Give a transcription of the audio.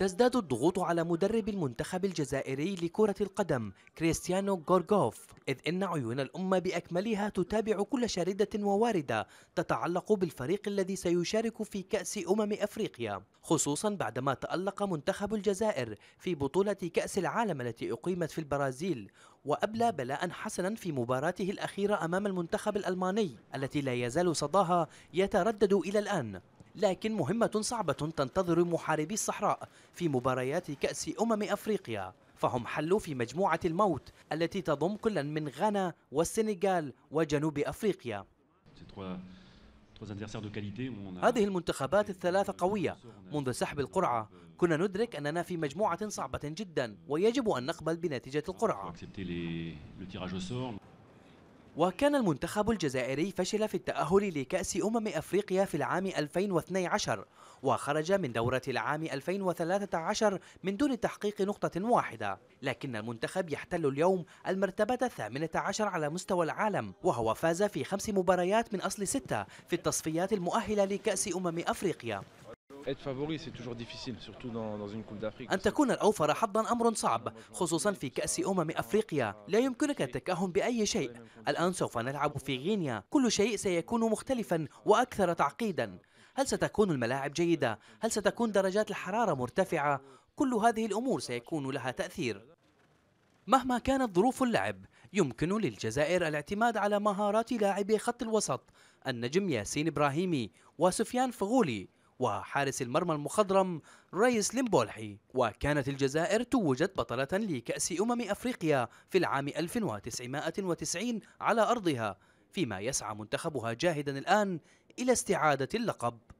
تزداد الضغوط على مدرب المنتخب الجزائري لكرة القدم كريستيانو غورغوف إذ إن عيون الأمة بأكملها تتابع كل شاردة وواردة تتعلق بالفريق الذي سيشارك في كأس أمم أفريقيا خصوصا بعدما تألق منتخب الجزائر في بطولة كأس العالم التي أقيمت في البرازيل وأبلى بلاء حسنا في مباراته الأخيرة أمام المنتخب الألماني التي لا يزال صداها يتردد إلى الآن لكن مهمة صعبة تنتظر محاربي الصحراء في مباريات كأس أمم أفريقيا فهم حلوا في مجموعة الموت التي تضم كلا من غانا والسنغال وجنوب أفريقيا هذه المنتخبات الثلاثة قوية منذ سحب القرعة كنا ندرك أننا في مجموعة صعبة جدا ويجب أن نقبل بنتيجة القرعة وكان المنتخب الجزائري فشل في التأهل لكأس أمم أفريقيا في العام 2012 وخرج من دورة العام 2013 من دون تحقيق نقطة واحدة لكن المنتخب يحتل اليوم المرتبة الثامنة عشر على مستوى العالم وهو فاز في خمس مباريات من أصل ستة في التصفيات المؤهلة لكأس أمم أفريقيا أن تكون الأوفر حظا أمر صعب خصوصا في كأس أمم أفريقيا لا يمكنك التكهن بأي شيء الآن سوف نلعب في غينيا كل شيء سيكون مختلفا وأكثر تعقيدا هل ستكون الملاعب جيدة؟ هل ستكون درجات الحرارة مرتفعة؟ كل هذه الأمور سيكون لها تأثير مهما كانت ظروف اللعب يمكن للجزائر الاعتماد على مهارات لاعبي خط الوسط النجم ياسين إبراهيمي وسفيان فغولي وحارس المرمى المخضرم ريس لمبولحي وكانت الجزائر توجت بطلة لكأس أمم أفريقيا في العام 1990 على أرضها فيما يسعى منتخبها جاهدا الآن إلى استعادة اللقب